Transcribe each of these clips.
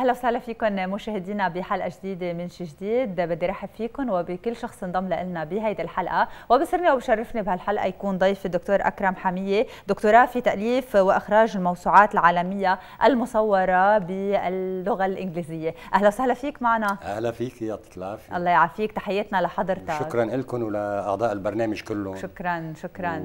اهلا وسهلا فيكم مشاهدينا بحلقه جديده من شي جديد بدي رحب فيكم وبكل شخص انضم لنا بهيدي الحلقه وبسرني وبشرفني بهالحلقه يكون ضيفي الدكتور اكرم حميه دكتوراه في تاليف واخراج الموسوعات العالميه المصوره باللغه الانجليزيه اهلا وسهلا فيك معنا اهلا فيك يعطيك العافيه الله يعافيك تحياتنا لحضرتك شكرا لكم ولاعضاء البرنامج كله شكرا شكرا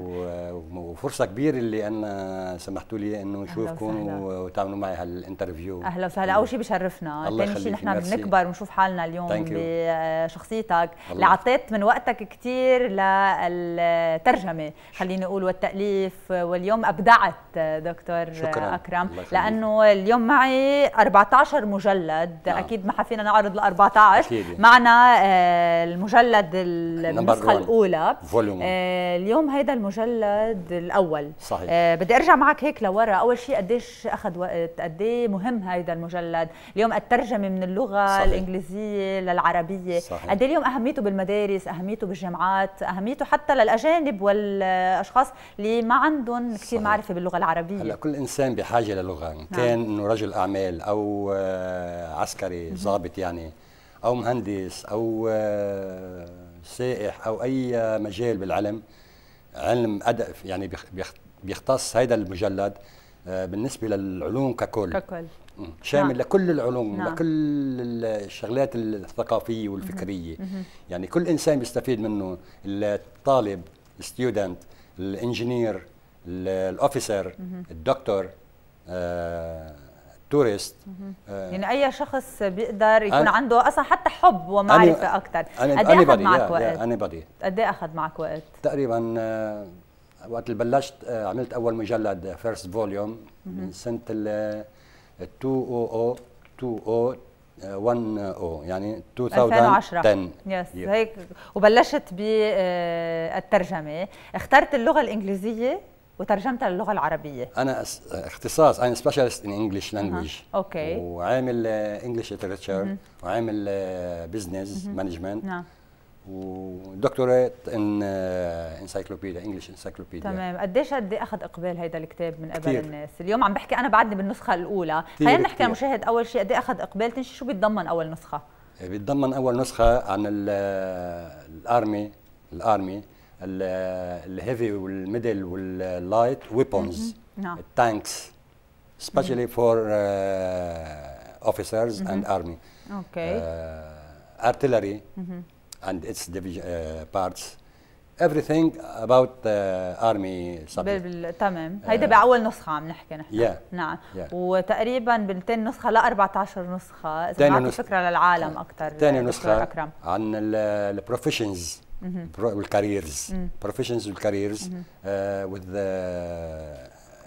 وفرصه كبيره اللي انا سمحتوا لي انه نشوفكم وتعملوا معي هالانترفيو اهلا وسهلا اول شيء بشرفنا ثاني شيء نحن بنكبر ونشوف حالنا اليوم بشخصيتك اللي عطيت من وقتك كثير للترجمه خليني اقول والتاليف واليوم ابدعت دكتور شكرا. اكرم لانه اليوم معي 14 مجلد نعم. اكيد ما حفينا نعرض ال 14 أكيد. معنا آه، المجلد النسخه الاولى فوليوم. آه، اليوم هيدا المجلد الاول صحيح. آه، بدي ارجع معك هيك لورا اول شيء قديش اخذ وقت قد مهم هيدا المجلد اليوم الترجمه من اللغه صحيح. الانجليزيه للعربيه قد إيه اليوم اهميته بالمدارس اهميته بالجامعات اهميته حتى للاجانب والاشخاص اللي ما عندهم كثير معرفه باللغه العربيه هلا كل انسان بحاجه للغه ان نعم. كان نعم. انه رجل اعمال او آه، عسكري ضابط يعني او مهندس او آه، سائح او اي مجال بالعلم علم ادب يعني بيختص هذا المجلد آه، بالنسبه للعلوم ككل ككل شامل نعم. لكل العلوم نعم. لكل الشغلات الثقافيه والفكريه مم. مم. يعني كل انسان بيستفيد منه الطالب الستودنت الانجينير الاوفيسر الدكتور آه، تورست آه، يعني اي شخص بيقدر يكون عنده اصلا حتى حب ومعرفه اكثر قد ايه اخذ معك وقت؟ قد ايه اخذ معك وقت؟ تقريبا آه، وقت اللي بلشت آه، عملت اول مجلد فيرست فوليوم من سنه 2010 uh, يعني 2010 يس yes. هيك وبلشت بالترجمه آه، اخترت اللغه الانجليزيه وترجمتها للغه العربيه انا اختصاص انا سبيشالست ان انجلش لانجويج اوكي وعامل انجلش آه، ليترشر وعامل بزنس آه، مانجمنت نعم ودكتوراه ان انسايكلوبيديا انجلش انسايكلوبيديا تمام قديش قد اخذ اقبال هذا الكتاب من قبل الناس اليوم عم بحكي انا بعدني بالنسخه الاولى خلينا نحكي المشاهد اول شيء قد إيه اخذ اقبال تنشي شو بيتضمن اول نسخه إيه، بيتضمن اول نسخه عن الارمي الارمي الهيفي والميدل واللايت ويبونز نعم التانكس سبيشلي فور اوفيسرز اند ارمي اوكي ارتلري and its uh, parts everything about the army subject. تمام uh, هيدا باول نسخه عم نحكي نحن yeah. نعم yeah. وتقريبا بالتاني نسخه لا 14 نسخه اذا نعطي نسخ... فكره للعالم اكثر تاني نسخه أكرم. عن البروفيشنز والكاريرز بروفيشنز والكاريرز وذ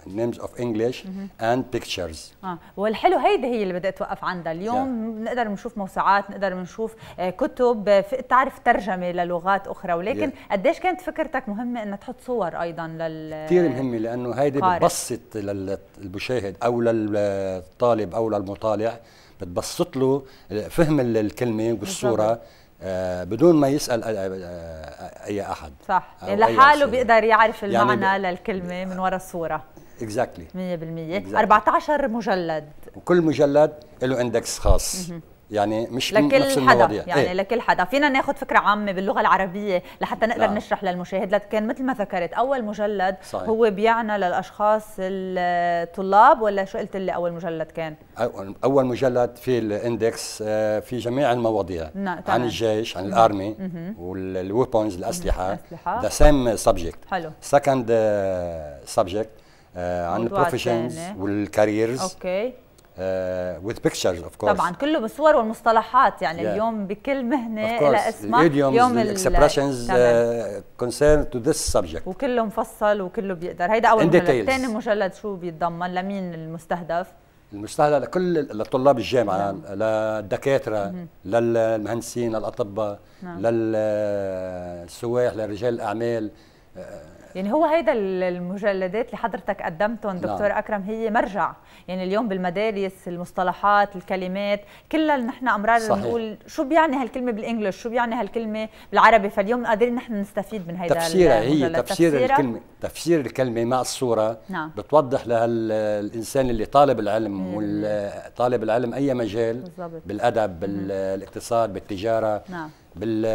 names of English and pictures. آه. والحلو هيدي هي اللي بدي اتوقف عندها اليوم yeah. نقدر نشوف موسوعات نقدر نشوف آه، كتب آه، تعرف ترجمه للغات اخرى ولكن yeah. قديش كانت فكرتك مهمه ان تحط صور ايضا لل كثير مهمه لانه هيدي بتبسط للمشاهد او للطالب او للمطالع بتبسط له فهم الكلمه والصوره آه، بدون ما يسال اي احد صح يعني لحاله بيقدر يعرف يعني المعنى يعني للكلمه من وراء الصوره اكزاكتلي 100% 14 مجلد وكل مجلد له اندكس خاص يعني مش لكل نفس حدا المواضيع. يعني ايه؟ لكل حدا فينا ناخذ فكره عامه باللغه العربيه لحتى نقدر لا. نعم. نشرح للمشاهد لكن مثل ما ذكرت اول مجلد صحيح. هو بيعنى للاشخاص الطلاب ولا شو قلت لي اول مجلد كان اول مجلد في الاندكس آه، في جميع المواضيع نعم. عن الجيش عن الارمي والويبونز الاسلحه ذا سيم سبجكت حلو سكند سبجكت آه، آه، عن البروفيشنز والكاريرز اوكي وذ بيكتشرز اوف كورس طبعا كله بالصور والمصطلحات يعني yeah. اليوم بكل مهنه لها اسماء اليوم الاكسبرشنز كونسيرن تو ذس سبجكت وكله مفصل وكله بيقدر هيدا اول مجلد ثاني مجلد شو بيتضمن لمين المستهدف المستهدف لكل لطلاب الجامعه نعم. للدكاتره مم. للمهندسين للاطباء نعم. للسواح لرجال الاعمال آه، يعني هو هيدا المجلدات اللي حضرتك قدمتهم نعم. دكتور نعم. اكرم هي مرجع يعني اليوم بالمدارس المصطلحات الكلمات كلها نحن امرار بنقول شو بيعني هالكلمه بالانجلش شو بيعني هالكلمه بالعربي فاليوم قادرين نحن نستفيد من هيدا تفسيرها هي تفسير الكلمه تفسير الكلمه مع الصوره نعم. بتوضح لها الانسان اللي طالب العلم والطالب العلم اي مجال بالضبط. بالادب بالاقتصاد بالتجاره نعم. بال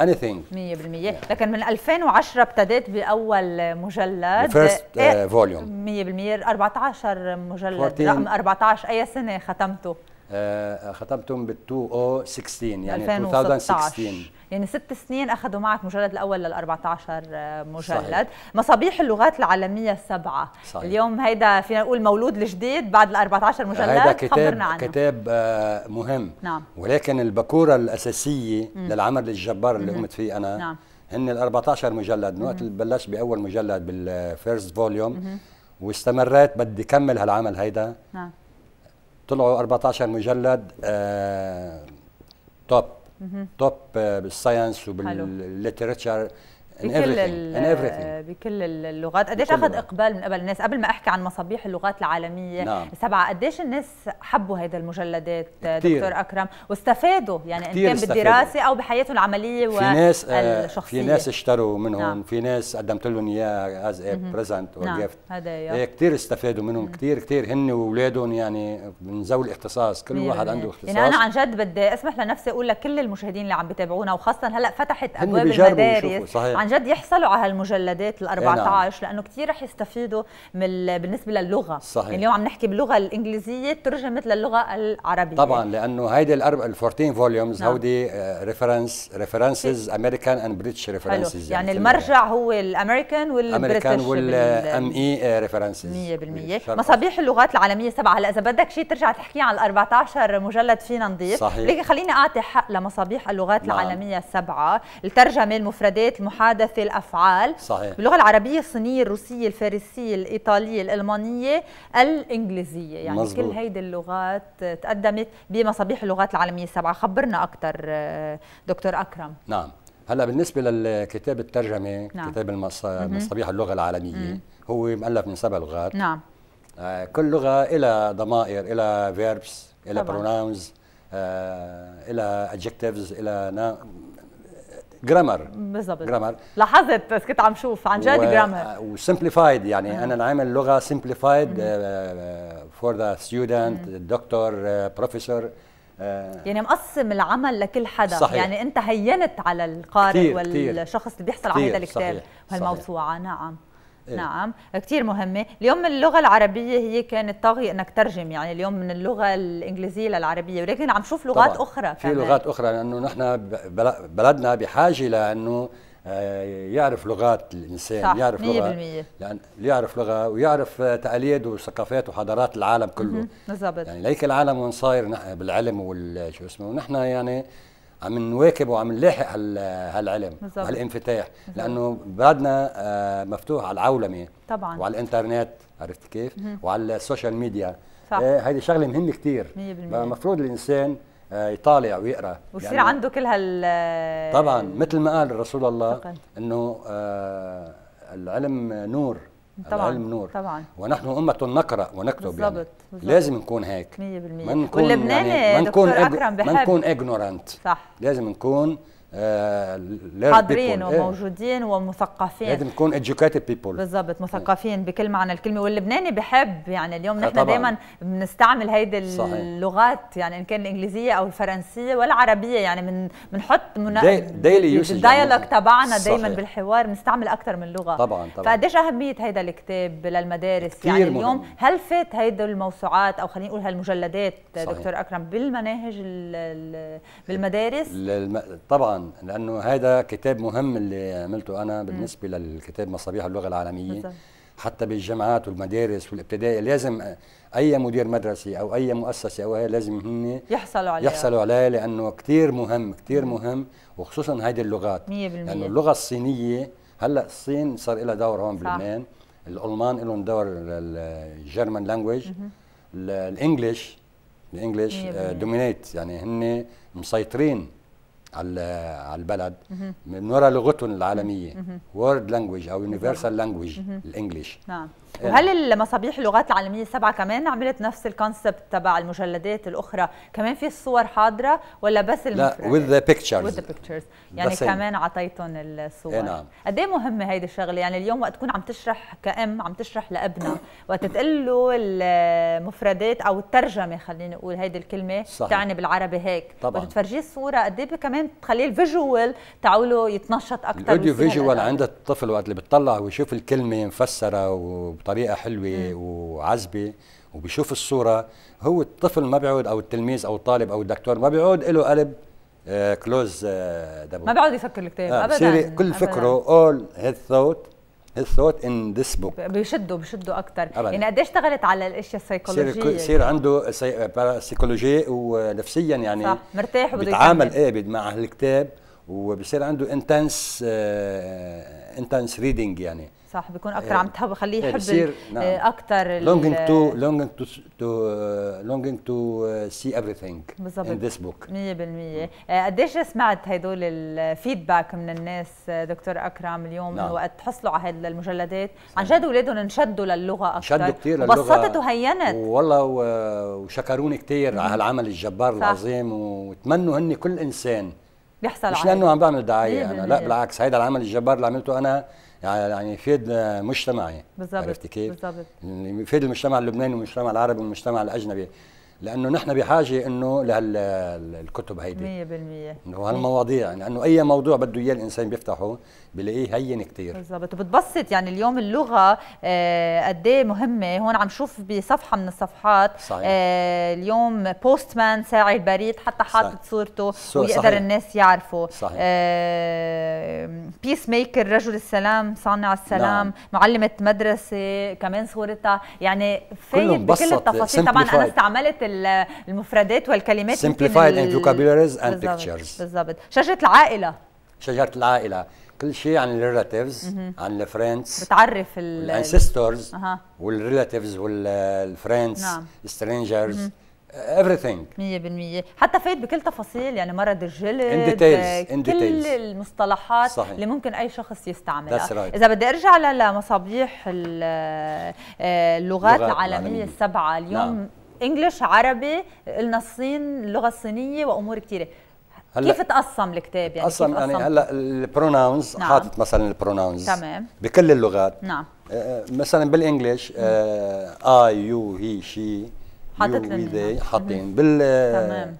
اني ثينج 100% لكن من 2010 ابتديت باول مجلد فيرست فوليوم 100% 14 مجلد رقم 14 اي سنه ختمته؟ آه، ختمتهم بال 2016 يعني 2016 يعني ست سنين اخذوا معك مجلد الاول لل 14 آه، مجلد صحيح. مصابيح اللغات العالميه السبعه صحيح. اليوم هيدا فينا نقول مولود الجديد بعد ال 14 مجلد هيدا كتاب عنه. كتاب آه، مهم نعم. ولكن البكوره الاساسيه مم. للعمل الجبار اللي قمت فيه انا نعم. هن ال 14 مجلد من وقت بلشت باول مجلد بالفيرست فوليوم واستمريت بدي كمل هالعمل هيدا نعم طلعوا 14 مجلد آه توب توب بالساينس وبالليترشر بكل بكل اللغات قديش اخذ اقبال من قبل الناس قبل ما احكي عن مصابيح اللغات العالميه نعم. سبعه قديش الناس حبوا هيدا المجلدات آه، كتير. دكتور اكرم واستفادوا يعني ان كان بالدراسه او بحياتهم العمليه في ناس آه، والشخصيه في ناس اشتروا منهم نعم. في ناس قدمت لهم اياه از بريزنت وجيفت جيفت كثير استفادوا منهم كثير كثير هن واولادهم يعني من ذوي الاختصاص كل واحد عنده اختصاص يعني انا عن جد بدي اسمح لنفسي اقول لكل المشاهدين اللي عم بيتابعونا وخاصه هلا فتحت ابواب المدارس صحيح. عن عن جد يحصلوا على هالمجلدات ال 14 إيه، نعم. لانه كثير رح يستفيدوا من بالنسبه للغه صحيح. اليوم عم نحكي باللغه الانجليزيه ترجمت للغه العربيه طبعا لانه هيدي ال 14 فوليومز نعم. هودي ريفرنس ريفرنسز امريكان اند بريتش ريفرنسز يعني, يعني المرجع هو الامريكان والبريتش والام اي ريفرنسز 100% مصابيح اللغات العالميه سبعه هلا اذا بدك شيء ترجع تحكي عن ال 14 مجلد فينا نضيف صحيح. لكن خليني اعطي حق لمصابيح اللغات نعم. العالميه السبعه الترجمه المفردات المحادثه حدث الافعال صحيح. باللغه العربيه الصينيه الروسيه الفارسيه الايطاليه الالمانيه الانجليزيه يعني مزبوط. كل هيدي اللغات تقدمت بمصابيح اللغات العالميه السبعه خبرنا اكثر دكتور اكرم نعم هلا بالنسبه للكتاب الترجمه نعم. كتاب مصابيح اللغه العالميه مم. هو مؤلف من سبع لغات نعم آه، كل لغه إلى ضمائر إلى فيربس إلى بروناونز آه، إلى ادجكتيفز إلى جرامر بالضبط جرامر لاحظت بس كنت عم شوف عن جد جرامر وسمبليفايد يعني آه. انا عامل لغه سمبليفايد فور ذا ستودنت دكتور بروفيسور يعني مقسم العمل لكل حدا صحيح. يعني انت هينت على القارئ كتير والشخص اللي بيحصل على هذا الكتاب وهالموسوعه نعم إيه؟ نعم كثير مهمه اليوم اللغه العربيه هي كانت طاغيه انك ترجم يعني اليوم من اللغه الانجليزيه للعربيه ولكن عم نشوف لغات طبعا. اخرى في كمان. لغات اخرى لانه نحن بلدنا بحاجه لانه آه، يعرف لغات الانسان صح. يعرف لغه لان يعرف لغه ويعرف تقاليد وثقافات وحضارات العالم كله بالضبط يعني ليك العالم وين صاير بالعلم والشو اسمه ونحن يعني عم نواكب وعم نلاحق هالعلم هالانفتاح لانه بعدنا آه، مفتوح على العولمه طبعا وعلى الانترنت عرفت كيف؟ وعلى السوشيال ميديا صح آه، هيدي شغله مهمه كثير المفروض الانسان آه، يطالع ويقرا ويصير يعني عنده كل هال طبعا مثل ما قال رسول الله انه العلم نور طبعا العلم نور طبعا ونحن أمة نقرأ ونكتب بالزبط. يعني بالزبط. لازم نكون هيك 100% يعني واللبناني يعني دكتور اكرم بحب ما نكون اجنورانت صح لازم نكون حاضرين آه، إيه. وموجودين ومثقفين لازم نكون educated people بالضبط إيه. مثقفين بكل معنى الكلمه واللبناني بحب يعني اليوم آه، نحن دائما بنستعمل هيدي اللغات يعني ان كان الانجليزيه او الفرنسيه والعربيه يعني من بنحط ديلي يعني. الديالوج تبعنا دائما بالحوار بنستعمل اكثر من لغه طبعا طبعا فقديش اهميه هيدا الكتاب للمدارس يعني اليوم هل فات هيدي الموسوعات او خلينا نقول هالمجلدات دكتور اكرم بالمناهج بالمدارس طبعا لانه هذا كتاب مهم اللي عملته انا بالنسبه للكتاب مصابيح اللغه العالميه بالزبط. حتى بالجامعات والمدارس والابتدائي لازم اي مدير مدرسه او اي مؤسسه او هي لازم هن يحصلوا عليه يحصلوا عليه لانه كثير مهم كثير مهم وخصوصا هذه اللغات 100% لانه اللغه الصينيه هلا الصين صار لها دور هون بلبنان الالمان لهم دور الجيرمان لانجويج الانجليش الانجليش دومينيت آه، يعني هن مسيطرين على البلد من وراء لغتهم العالميه وورد لانجويج او يونيفرسال لانجويج الانجليش نعم إيه. وهل المصابيح اللغات العالميه السبعه كمان عملت نفس الكونسبت تبع المجلدات الاخرى كمان في الصور حاضره ولا بس لا وذ ذا بيكتشرز وذ ذا بيكتشرز يعني كمان اعطيتهم الصور اي نعم قد ايه مهمه هيدي الشغله يعني اليوم وقت تكون عم تشرح كأم عم تشرح لابنها وقت تقول له المفردات او الترجمه خليني اقول هيدي الكلمه صحيح. تعني بالعربي هيك طبعا وتفرجيه الصوره قد ايه كمان تخليه الفيجوال تعوله يتنشط اكثر الاوديو فيجوال عند الطفل وقت اللي بتطلع ويشوف الكلمه مفسره و وبطريقه حلوه وعذبه وبيشوف الصوره هو الطفل ما بيعود او التلميذ او الطالب او الدكتور ما بيعود له قلب آه، كلوز آه، دبل دبو ما بيعود يفكر الكتاب آه ابدا كل فكره اول هيد ثوت هيد ثوت ان ذس بوك بيشده بيشده اكثر أبداً. يعني قد اشتغلت على الاشياء السيكولوجيه يصير عنده سيكولوجي ونفسيا يعني صح مرتاح بده يتعامل ايه مع الكتاب وبصير عنده انتنس آه انتنس ريدنج يعني صح بيكون اكثر آه، عم تحب خليه يحب آه، بصير اكثر لونجينج تو لونجينج تو تو لونجينج تو سي ايفريثينج ان ذيس بوك 100% قديش سمعت هدول الفيدباك من الناس آه، دكتور اكرم اليوم نعم. وقت تحصلوا على هدول المجلدات عن جد اولادهم انشدوا للغه اكثر انشدوا كثير للغه وبسطت وهينت والله وشكروني كثير على هالعمل الجبار صح. العظيم وتمنوا هن كل انسان بيحصل مش لانه عم بعمل دعايه انا لا بالعكس هيدا العمل الجبار اللي عملته انا يعني يفيد مجتمعي بالضبط عرفتي كيف؟ بالضبط يعني يفيد المجتمع اللبناني والمجتمع العربي والمجتمع الاجنبي لانه نحن بحاجه انه لهالكتب هيدي 100% وهالمواضيع لانه اي موضوع بده اياه الانسان بيفتحه بلاقيه هين كثير بالضبط وبتبسط يعني اليوم اللغه آه، قد ايه مهمه هون عم شوف بصفحه من الصفحات صحيح. آه اليوم بوست مان ساعي البريد حتى حاطط صورته ويقدر صحيح. الناس يعرفوا صحيح. آه بيس ميكر رجل السلام صانع السلام نعم. معلمه مدرسه كمان صورتها يعني فايت بكل التفاصيل طبعا انا استعملت المفردات والكلمات simplified in vocabularies and pictures بالضبط شجره العائله شجره العائله كل شيء عن الريلاتيفز عن الفريندز بتعرف الانسيستورز والريلاتيفز والفريندز سترينجرز everything 100% حتى فايت بكل تفاصيل يعني مرض الجلد in details. In details. كل المصطلحات صحيح. اللي ممكن اي شخص يستعملها That's right. اذا بدي ارجع لمصابيح آه، اللغات العالمية, العالميه السبعه اليوم نعم. انجلش عربي قلنا الصين اللغه الصينيه وامور كثيره هلا كيف تقسم الكتاب يعني اصلا يعني هلا البروناونز نعم. حاطط مثلا البروناونز تمام بكل اللغات نعم آه, آه، مثلا بالانجلش آه، اي يو هي شي حاطط لنا حاطين بال آه،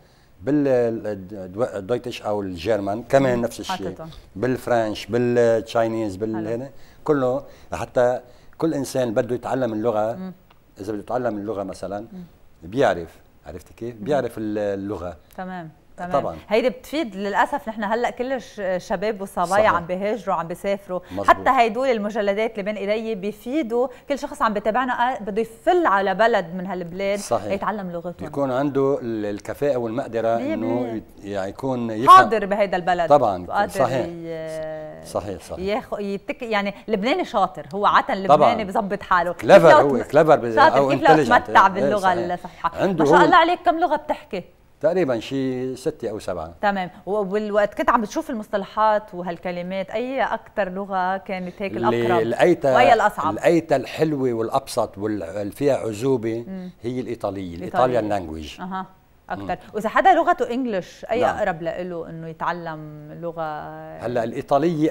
بالدويتش او الجيرمان كمان نفس الشيء بالفرنش بالتشاينيز بالهنا كله حتى كل انسان بده يتعلم اللغه اذا بده يتعلم اللغه مثلا بيعرف عرفت كيف؟ بيعرف اللغه تمام تمام. طبعا هيدي بتفيد للاسف نحن هلا كل الشباب والصبايا عم بيهاجروا عم بيسافروا حتى هيدول المجلدات اللي بين ايدي بيفيدوا كل شخص عم بيتابعنا آه، بده يفل على بلد من هالبلاد صحيح. يتعلم لغته يكون عنده الكفاءه والمقدره انه يعني يكون يفهم. حاضر بهيدا البلد طبعا صحيح صحيح صحيح ياخ... يتك... يعني لبناني شاطر هو عاده لبناني بظبط حاله كلفر هو كلفر بز... شاطر كيف لو تمتع إيه، باللغه الصحيحه ما شاء الله عليك كم لغه بتحكي تقريبا شيء ستة أو سبعة تمام وبالوقت كنت عم بتشوف المصطلحات وهالكلمات أي أكثر لغة كانت هيك الأقرب لقيتها وهي الأصعب لقيتها الحلوة والأبسط واللي فيها عذوبة هي الإيطالية الإيطاليان لانجويج أها أكثر وإذا حدا لغته إنجلش أي نعم. أقرب له إنه يتعلم لغة هلا الإيطالية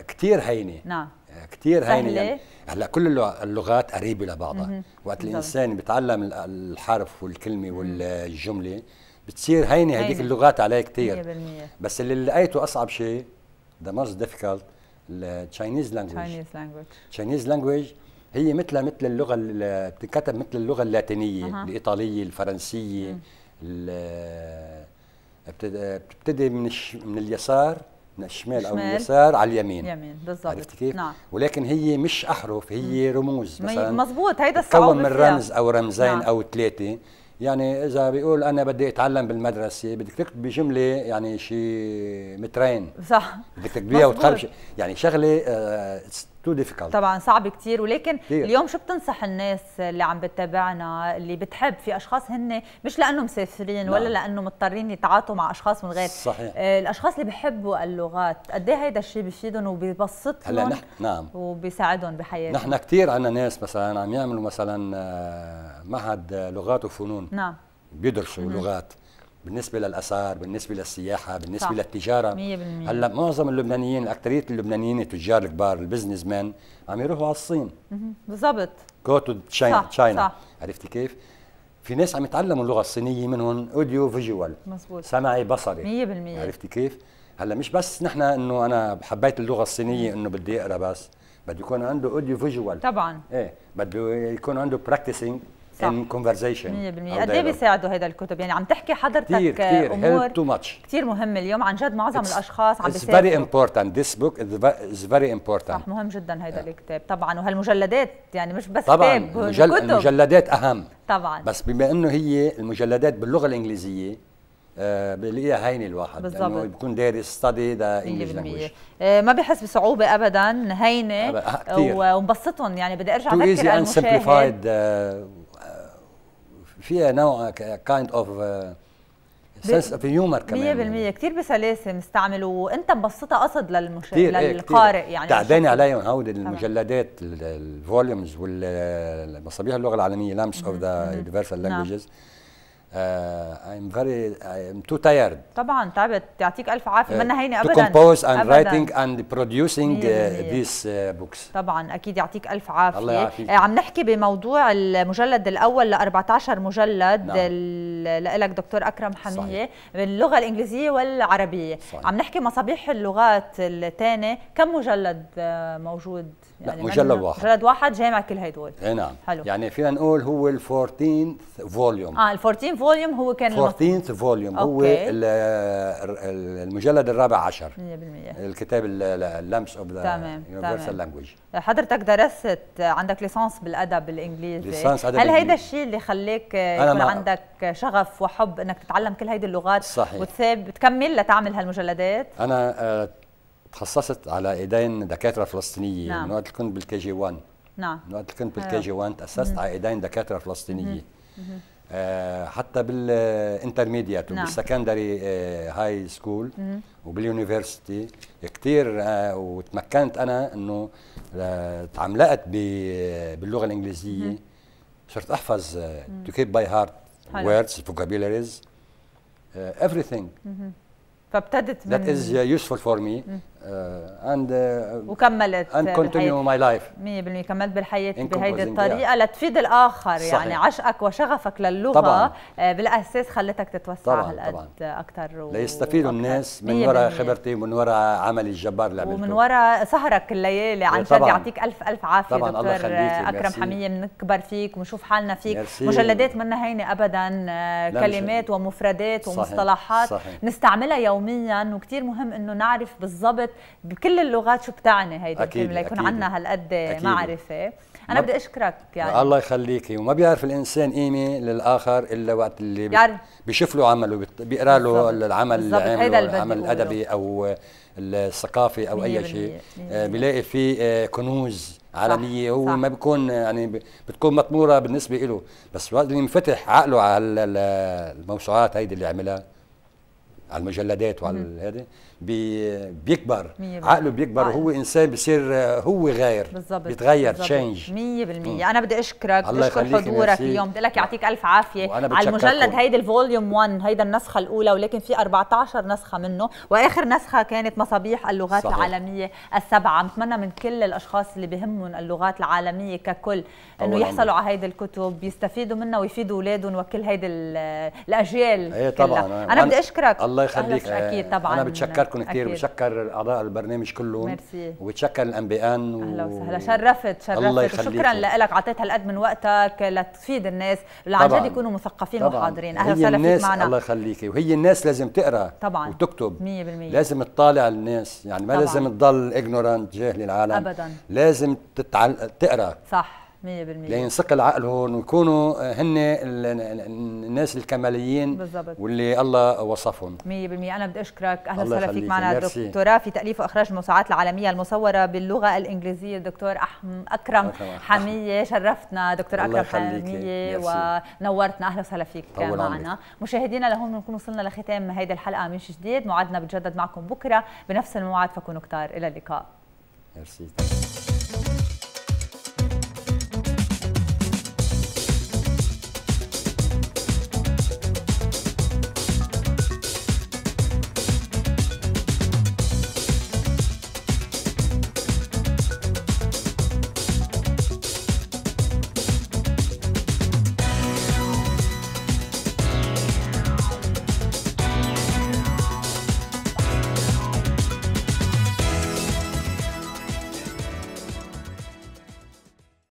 كثير هينة نعم آه، كثير هينة يعني هلا كل اللغات قريبة لبعضها وقت الإنسان بيتعلم الحرف والكلمة والجملة بتصير هينه هذيك اللغات عليها كثير بس اللي لقيته اصعب شيء ذا موست ديفيكالت التشاينيز لانجويج تشاينيز لانجويج لانجويج هي مثلها مثل اللغه اللي بتنكتب مثل اللغه اللاتينيه أه. الايطاليه الفرنسيه بتبتدي من الش... من اليسار من الشمال شمال. او اليسار على اليمين يمين بالضبط عرفت كيف؟ نعم. ولكن هي مش احرف هي رموز مثلا مزبوط هيدا الصعوبه من رمز او رمزين نعم. او ثلاثه يعني اذا بيقول انا بدي اتعلم بالمدرسه بدك تكتب بجمله يعني شيء مترين صح بدك تكتبيها وتخرج يعني شغله آه، تو ديفيكالت طبعا صعب كثير ولكن دير. اليوم شو بتنصح الناس اللي عم بتتابعنا اللي بتحب في اشخاص هن مش لانه مسافرين لا. ولا نعم. لانه مضطرين يتعاطوا مع اشخاص من غير صحيح آه الاشخاص اللي بحبوا اللغات قد ايه هيدا الشيء بفيدهم وبيبسطهم هلا نحن نعم وبيساعدهم بحياتهم نحن كثير عندنا ناس مثلا عم يعملوا مثلا آه، معهد لغات وفنون نعم بيدرسوا لغات بالنسبه للاثار بالنسبه للسياحه بالنسبه صح. للتجاره 100% هلا معظم اللبنانيين اكثريه اللبنانيين التجار الكبار البزنس مان عم يروحوا على الصين بالضبط جو تو تشاينا تشاينا عرفتي كيف في ناس عم يتعلموا اللغه الصينيه منهم اوديو فيجوال مزبوط. سمعي بصري 100% عرفتي كيف هلا مش بس نحن انه انا حبيت اللغه الصينيه انه بدي اقرا بس بده يكون عنده اوديو فيجوال طبعا ايه بده يكون عنده براكتسينج ان كونفرزيشن 100% قد ايه بيساعدوا هيدا الكتب يعني عم تحكي حضرتك كتير كتير امور تو ماتش كثير مهم اليوم عن جد معظم it's, الاشخاص عم بيساعدوا فيري امبورتنت ذيس بوك از فيري امبورتنت صح مهم جدا هيدا yeah. الكتاب طبعا وهالمجلدات يعني مش بس طبعا كتاب المجل... كتب. المجلدات اهم طبعا بس بما انه هي المجلدات باللغه الانجليزيه آه بلاقيها هينه الواحد بالضبط لانه بيكون دارس ستادي ذا انجلش ما بحس بصعوبه ابدا هينه آه، ومبسطهم يعني بدي ارجع اذكر المشاهد آه، فيها نوع كايند اوف سنس اوف هيومر كمان 100% يعني. كثير بسلاسه مستعمل وانت ببسطها قصد للمشاهد للقارئ يعني تعبانه علي هودي المجلدات الفوليومز والمصابيح اللغه العالميه لامس اوف ذا يونيفرسال لانجوجز آه، I'm very I'm too tired. طبعا تعبت طيب، يعطيك الف عافيه ما آه، نهيني ابدا. To compose and أبداً. writing and producing uh, these uh, books. طبعا اكيد يعطيك الف عافيه. الله يعافيك. عم نحكي بموضوع المجلد الاول ل 14 مجلد نعم. لك دكتور اكرم حميه باللغه الانجليزيه والعربيه. صحيح. عم نحكي مصابيح اللغات الثانيه كم مجلد موجود؟ يعني لا مجلد واحد مجلد واحد جامع كل هدول. إيه، نعم. حلو. يعني فينا نقول هو ال 14 فوليوم. اه ال 14 فوليوم هو كان 14 فوليوم هو المجلد الرابع عشر 100% الكتاب اللمس اوف ذا يونيفرسال لانجويج حضرتك درست عندك ليسانس بالادب الانجليزي ليسانس أدب هل هيدا الشيء اللي خليك يكون عندك شغف وحب انك تتعلم كل هيدي اللغات صحيح تكمل لتعمل هالمجلدات انا آه، تخصصت على ايدين دكاتره فلسطينيه نعم. من وقت كنت بالكي جي 1 نعم من وقت كنت بالكي أيوه. جي 1 تاسست على ايدين دكاتره فلسطينيه مم. مم. آه، حتى بالانترميديات نعم. وبالسكندري هاي سكول وباليونيفرستي كثير وتمكنت انا انه آه، تعملقت آه، باللغه الانجليزيه صرت احفظ تو كيب باي هارت ووردز فوكابيلاريز ايفريثينج فابتدت من ذات از يوسفول فور مي اند آه، آه، وكملت اند كونتينيو ماي لايف 100% كملت بالحياه بهيدي الطريقه yeah. لتفيد الاخر يعني صحيح. يعني عشقك وشغفك للغه طبعا. آه، بالاساس خلتك تتوسع طبعا. هالقد اكثر و... ليستفيدوا الناس من وراء خبرتي ومن وراء عملي الجبار اللي عملته ومن وراء سهرك الليالي عن جد يعطيك الف الف عافيه طبعا دكتور الله اكرم ميرسي. حميه بنكبر فيك ونشوف حالنا فيك مرسي. مجلدات منا هينه ابدا كلمات ومفردات ومصطلحات صحيح. نستعملها يوميا وكثير مهم انه نعرف بالضبط بكل اللغات شو بتعني هيدي الكلمه ليكون عندنا هالقد معرفه انا بدي اشكرك يعني الله يخليكي وما بيعرف الانسان قيمه للاخر الا وقت اللي بيعرف بيشوف له عمله بيقرا له العمل اللي عمله العمل الادبي او الثقافي او اي شيء آه، بيلاقي فيه آه، كنوز عالميه هو صح. ما بيكون يعني بتكون مطموره بالنسبه له بس وقت اللي ينفتح عقله على الموسوعات هيدي اللي عملها على المجلدات وعلى هذا بي بيكبر عقله بيكبر وهو آه. انسان بصير آه، هو غير بالزبط. بيتغير تشينج 100% انا بدي اشكرك الله بشكر حضورك اليوم بدي لك يعطيك الف عافيه على المجلد هيدي الفوليوم 1 هيدا النسخه الاولى ولكن في 14 نسخه منه واخر نسخه كانت مصابيح اللغات صحيح. العالميه السبعه بتمنى من كل الاشخاص اللي بهمهم اللغات العالميه ككل انه يحصلوا عمر. على هيدي الكتب يستفيدوا منها ويفيدوا اولادهم وكل هيدي الاجيال ايه طبعا كلها. انا بدي اشكرك الله يخليك اكيد طبعا انا بتشكركم كثير بتشكر اعضاء البرنامج كلهم ميرسي وبتشكر بي أن اهلا وسهلا شرفت شرفت الله شكرا لك اعطيت هالقد من وقتك لتفيد الناس اللي جد يكونوا مثقفين طبعاً. وحاضرين اهلا وسهلا فيك معنا الله يخليكي وهي الناس لازم تقرا طبعا وتكتب 100% لازم تطالع الناس يعني ما طبعاً. لازم تضل اجنورانت جاهل العالم ابدا لازم تتعل... تقرا صح 100% لينسق العقل هون ويكونوا هن الناس الكماليين بالضبط واللي الله وصفهم 100% انا بدي اشكرك اهلا وسهلا فيك معنا دكتوراه في تاليف واخراج الموسوعات العالميه المصوره باللغه الانجليزيه الدكتور أحم اكرم حميه شرفتنا دكتور اكرم حميه ونورتنا اهلا وسهلا فيك معنا مشاهدينا لهون بنكون وصلنا لختام هيدي الحلقه من جديد موعدنا بتجدد معكم بكره بنفس الموعد فكونوا كتار الى اللقاء ميرسي